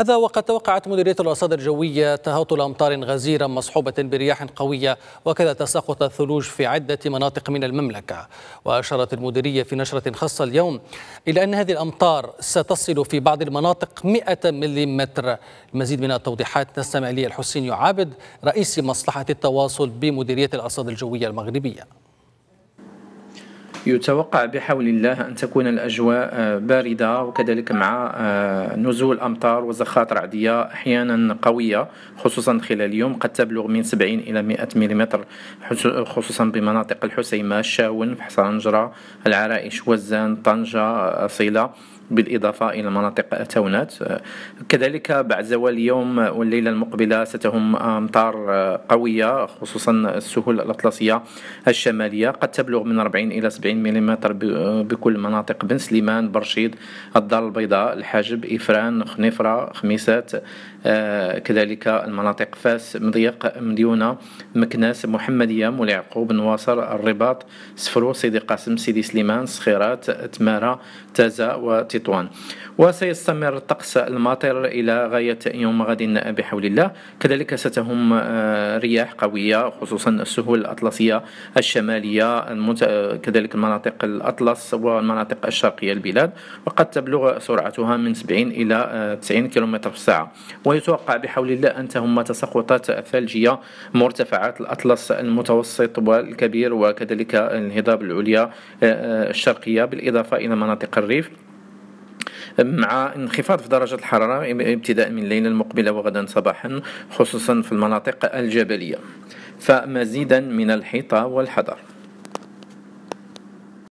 هذا وقد توقعت مديرية الأرصاد الجوية تهاطل أمطار غزيرة مصحوبة برياح قوية وكذا تساقط الثلوج في عدة مناطق من المملكة وأشارت المديرية في نشرة خاصة اليوم إلى أن هذه الأمطار ستصل في بعض المناطق 100 ملم المزيد من التوضيحات نستمع لي الحسيني عابد رئيس مصلحة التواصل بمديرية الأرصاد الجوية المغربية يتوقع بحول الله أن تكون الأجواء آه، باردة وكذلك مع آه، نزول أمطار وزخات رعدية أحيانا قوية خصوصا خلال اليوم قد تبلغ من 70 إلى 100 ملم خصوصا بمناطق الحسيمة الشاون جرى العرائش وزان طنجة آه، صيلة بالإضافة إلى مناطق تونات كذلك بعد زوال اليوم والليلة المقبلة ستهم أمطار قوية خصوصا السهول الأطلسية الشمالية قد تبلغ من 40 إلى 70 ملم بكل مناطق بن سليمان برشيد الدار البيضاء الحاجب إفران خنيفرة خميسات آه، كذلك المناطق فاس مضيق مديونة مكناس محمدية مولاي يعقوب نواصر الرباط سفرو سيدي قاسم سيدي سليمان سخيرات تمارة تازة وت تطوان وسيستمر الطقس الماطر إلى غاية يوم غد بحول الله كذلك ستهم آه، رياح قوية خصوصا السهول الأطلسية الشمالية كذلك المناطق الأطلس والمناطق الشرقية البلاد وقد تبلغ سرعتها من 70 إلى 90 آه، كم في الساعة ويتوقع بحول الله أن تهم تساقطات ثلجية مرتفعات الأطلس المتوسط والكبير وكذلك الهضاب العليا آه، الشرقية بالإضافة إلى مناطق الريف مع انخفاض في درجة الحرارة ابتداء من الليلة المقبلة وغدا صباحا خصوصا في المناطق الجبلية فمزيدا من الحيطة والحذر